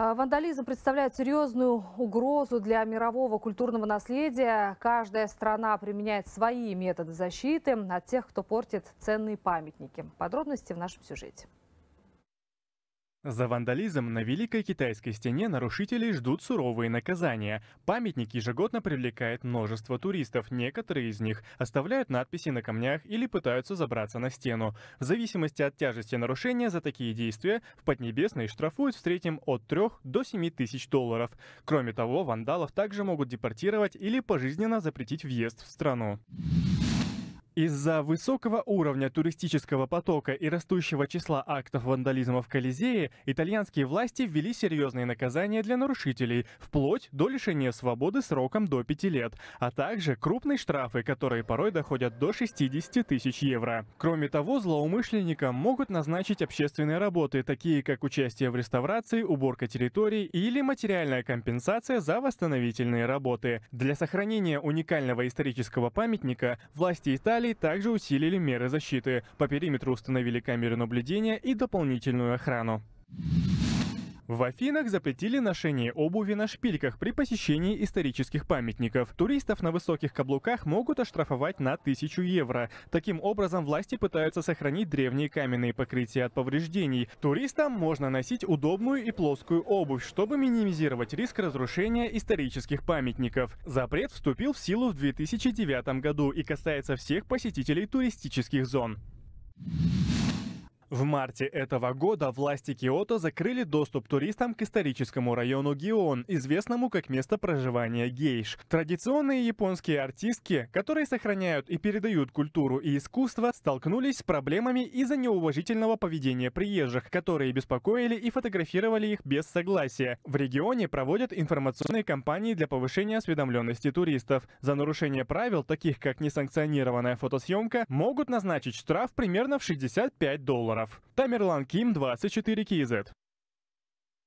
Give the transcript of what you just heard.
А, вандализм представляет серьезную угрозу для мирового культурного наследия. Каждая страна применяет свои методы защиты от тех, кто портит ценные памятники. Подробности в нашем сюжете. За вандализм на Великой Китайской стене нарушителей ждут суровые наказания. Памятник ежегодно привлекает множество туристов. Некоторые из них оставляют надписи на камнях или пытаются забраться на стену. В зависимости от тяжести нарушения за такие действия в Поднебесной штрафуют в среднем от 3 до 7 тысяч долларов. Кроме того, вандалов также могут депортировать или пожизненно запретить въезд в страну. Из-за высокого уровня туристического потока и растущего числа актов вандализма в Колизее, итальянские власти ввели серьезные наказания для нарушителей, вплоть до лишения свободы сроком до 5 лет, а также крупные штрафы, которые порой доходят до 60 тысяч евро. Кроме того, злоумышленникам могут назначить общественные работы, такие как участие в реставрации, уборка территорий или материальная компенсация за восстановительные работы. Для сохранения уникального исторического памятника власти Италии автомобилей также усилили меры защиты. По периметру установили камеры наблюдения и дополнительную охрану. В Афинах запретили ношение обуви на шпильках при посещении исторических памятников. Туристов на высоких каблуках могут оштрафовать на 1000 евро. Таким образом, власти пытаются сохранить древние каменные покрытия от повреждений. Туристам можно носить удобную и плоскую обувь, чтобы минимизировать риск разрушения исторических памятников. Запрет вступил в силу в 2009 году и касается всех посетителей туристических зон. В марте этого года власти Киото закрыли доступ туристам к историческому району Гион, известному как место проживания гейш. Традиционные японские артистки, которые сохраняют и передают культуру и искусство, столкнулись с проблемами из-за неуважительного поведения приезжих, которые беспокоили и фотографировали их без согласия. В регионе проводят информационные кампании для повышения осведомленности туристов. За нарушение правил, таких как несанкционированная фотосъемка, могут назначить штраф примерно в 65 долларов долларов. Тамерлан Ким, 24 KZ.